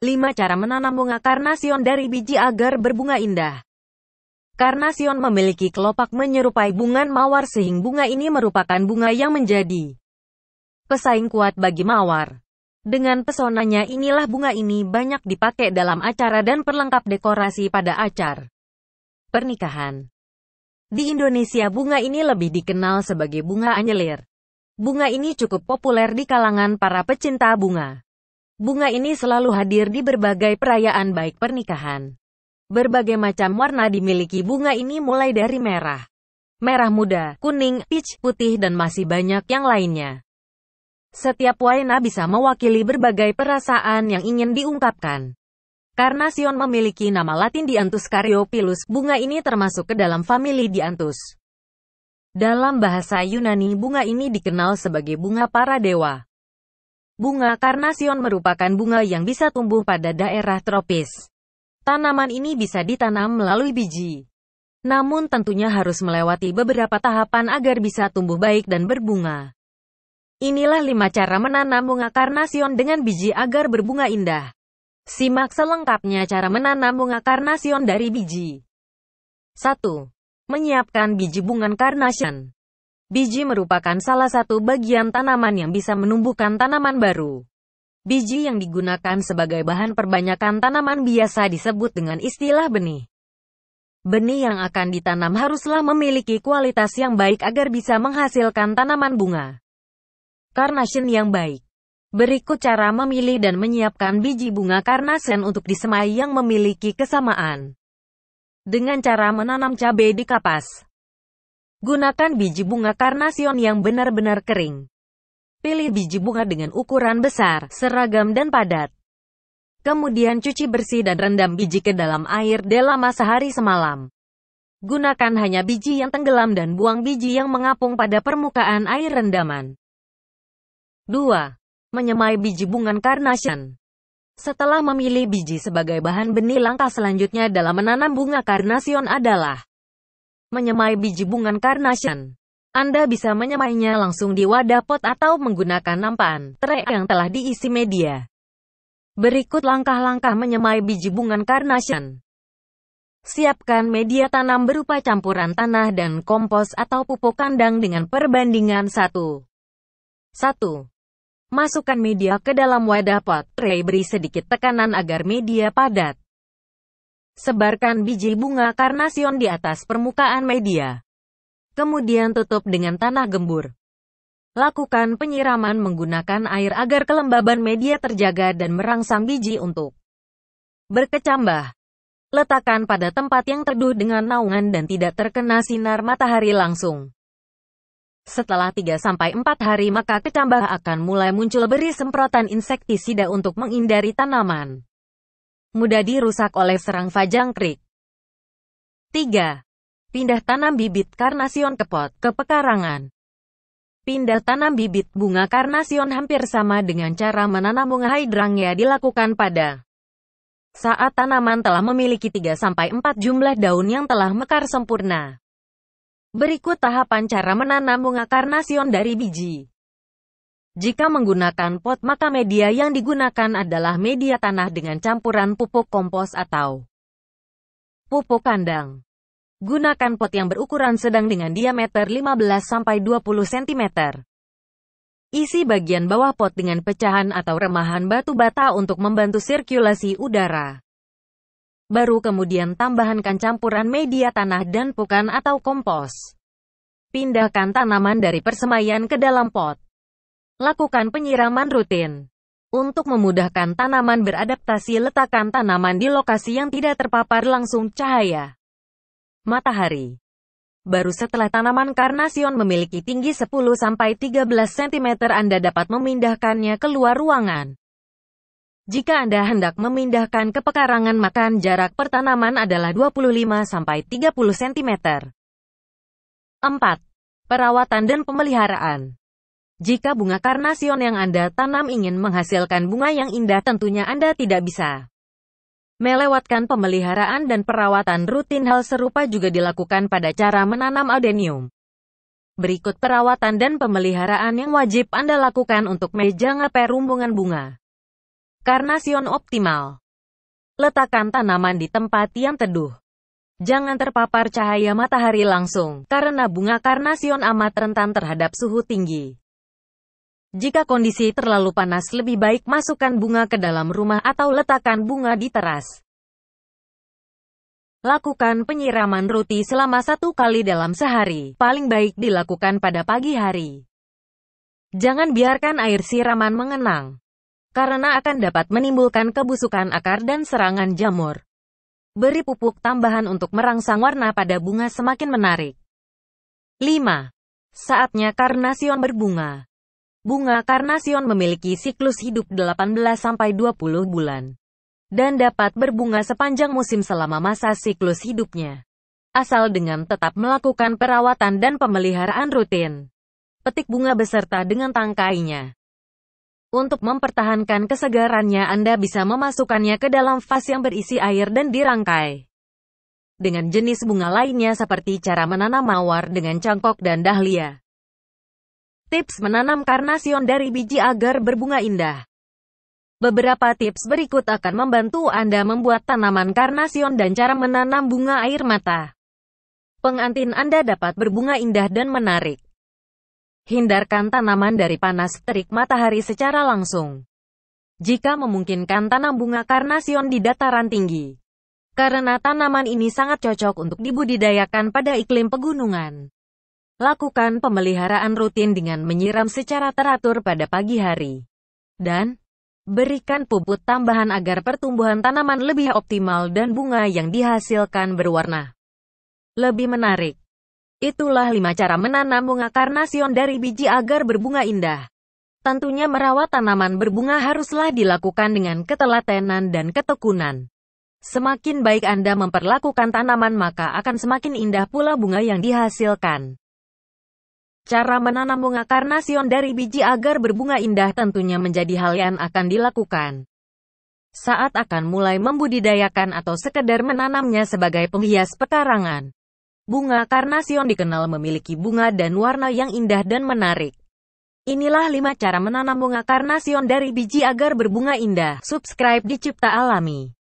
5. Cara menanam bunga karnasion dari biji agar berbunga indah. Karnasion memiliki kelopak menyerupai bunga mawar sehingga bunga ini merupakan bunga yang menjadi pesaing kuat bagi mawar. Dengan pesonanya inilah bunga ini banyak dipakai dalam acara dan perlengkap dekorasi pada acar pernikahan. Di Indonesia bunga ini lebih dikenal sebagai bunga anjelir. Bunga ini cukup populer di kalangan para pecinta bunga. Bunga ini selalu hadir di berbagai perayaan baik pernikahan. Berbagai macam warna dimiliki bunga ini mulai dari merah, merah muda, kuning, peach, putih dan masih banyak yang lainnya. Setiap warna bisa mewakili berbagai perasaan yang ingin diungkapkan. Karena Sion memiliki nama latin Dianthus cariopilus, bunga ini termasuk ke dalam famili Dianthus. Dalam bahasa Yunani bunga ini dikenal sebagai bunga para dewa. Bunga karnasion merupakan bunga yang bisa tumbuh pada daerah tropis. Tanaman ini bisa ditanam melalui biji. Namun tentunya harus melewati beberapa tahapan agar bisa tumbuh baik dan berbunga. Inilah 5 cara menanam bunga karnasion dengan biji agar berbunga indah. Simak selengkapnya cara menanam bunga karnasion dari biji. 1. Menyiapkan biji bunga karnasion. Biji merupakan salah satu bagian tanaman yang bisa menumbuhkan tanaman baru. Biji yang digunakan sebagai bahan perbanyakan tanaman biasa disebut dengan istilah benih. Benih yang akan ditanam haruslah memiliki kualitas yang baik agar bisa menghasilkan tanaman bunga. Carnation yang baik. Berikut cara memilih dan menyiapkan biji bunga carnation untuk disemai yang memiliki kesamaan. Dengan cara menanam cabai di kapas. Gunakan biji bunga karnasion yang benar-benar kering. Pilih biji bunga dengan ukuran besar, seragam dan padat. Kemudian cuci bersih dan rendam biji ke dalam air dalam sehari semalam. Gunakan hanya biji yang tenggelam dan buang biji yang mengapung pada permukaan air rendaman. 2. Menyemai biji bunga karnasion. Setelah memilih biji sebagai bahan benih langkah selanjutnya dalam menanam bunga karnasion adalah Menyemai biji bungan carnation. Anda bisa menyemainya langsung di wadah pot atau menggunakan nampan, tray yang telah diisi media. Berikut langkah-langkah menyemai biji bungan carnation. Siapkan media tanam berupa campuran tanah dan kompos atau pupuk kandang dengan perbandingan 1. 1. Masukkan media ke dalam wadah pot, tray beri sedikit tekanan agar media padat. Sebarkan biji bunga karnasion di atas permukaan media. Kemudian tutup dengan tanah gembur. Lakukan penyiraman menggunakan air agar kelembaban media terjaga dan merangsang biji untuk berkecambah. Letakkan pada tempat yang teduh dengan naungan dan tidak terkena sinar matahari langsung. Setelah 3-4 hari maka kecambah akan mulai muncul beri semprotan insektisida untuk menghindari tanaman mudah dirusak oleh serang fajang krik. 3. Pindah tanam bibit karnasion ke pot, ke pekarangan. Pindah tanam bibit bunga karnasion hampir sama dengan cara menanam bunga hydrangea dilakukan pada saat tanaman telah memiliki 3-4 jumlah daun yang telah mekar sempurna. Berikut tahapan cara menanam bunga karnasion dari biji. Jika menggunakan pot maka media yang digunakan adalah media tanah dengan campuran pupuk kompos atau pupuk kandang. Gunakan pot yang berukuran sedang dengan diameter 15-20 cm. Isi bagian bawah pot dengan pecahan atau remahan batu bata untuk membantu sirkulasi udara. Baru kemudian tambahkan campuran media tanah dan pukan atau kompos. Pindahkan tanaman dari persemaian ke dalam pot. Lakukan penyiraman rutin. Untuk memudahkan tanaman beradaptasi, letakkan tanaman di lokasi yang tidak terpapar langsung cahaya matahari. Baru setelah tanaman karnasion memiliki tinggi 10-13 cm Anda dapat memindahkannya keluar ruangan. Jika Anda hendak memindahkan ke pekarangan makan jarak pertanaman adalah 25-30 cm. 4. Perawatan dan pemeliharaan jika bunga karnasion yang Anda tanam ingin menghasilkan bunga yang indah, tentunya Anda tidak bisa melewatkan pemeliharaan dan perawatan rutin. Hal serupa juga dilakukan pada cara menanam adenium. Berikut perawatan dan pemeliharaan yang wajib Anda lakukan untuk meja ngepel rumbungan bunga. Karnasion optimal. Letakkan tanaman di tempat yang teduh. Jangan terpapar cahaya matahari langsung, karena bunga karnasion amat rentan terhadap suhu tinggi. Jika kondisi terlalu panas lebih baik masukkan bunga ke dalam rumah atau letakkan bunga di teras. Lakukan penyiraman rutin selama satu kali dalam sehari, paling baik dilakukan pada pagi hari. Jangan biarkan air siraman mengenang, karena akan dapat menimbulkan kebusukan akar dan serangan jamur. Beri pupuk tambahan untuk merangsang warna pada bunga semakin menarik. 5. Saatnya karnasion berbunga. Bunga karnasion memiliki siklus hidup 18-20 bulan dan dapat berbunga sepanjang musim selama masa siklus hidupnya. Asal dengan tetap melakukan perawatan dan pemeliharaan rutin. Petik bunga beserta dengan tangkainya. Untuk mempertahankan kesegarannya Anda bisa memasukkannya ke dalam vas yang berisi air dan dirangkai. Dengan jenis bunga lainnya seperti cara menanam mawar dengan cangkok dan dahlia. Tips menanam karnasion dari biji agar berbunga indah. Beberapa tips berikut akan membantu Anda membuat tanaman karnasion dan cara menanam bunga air mata. Pengantin Anda dapat berbunga indah dan menarik. Hindarkan tanaman dari panas terik matahari secara langsung. Jika memungkinkan tanam bunga karnasion di dataran tinggi. Karena tanaman ini sangat cocok untuk dibudidayakan pada iklim pegunungan. Lakukan pemeliharaan rutin dengan menyiram secara teratur pada pagi hari. Dan, berikan pupuk tambahan agar pertumbuhan tanaman lebih optimal dan bunga yang dihasilkan berwarna. Lebih menarik. Itulah lima cara menanam bunga karnasion dari biji agar berbunga indah. Tentunya merawat tanaman berbunga haruslah dilakukan dengan ketelatenan dan ketekunan. Semakin baik Anda memperlakukan tanaman maka akan semakin indah pula bunga yang dihasilkan. Cara menanam bunga karnasion dari biji agar berbunga indah tentunya menjadi hal yang akan dilakukan. Saat akan mulai membudidayakan atau sekedar menanamnya sebagai penghias pekarangan. Bunga karnasion dikenal memiliki bunga dan warna yang indah dan menarik. Inilah 5 cara menanam bunga karnasion dari biji agar berbunga indah. Subscribe di Cipta Alami.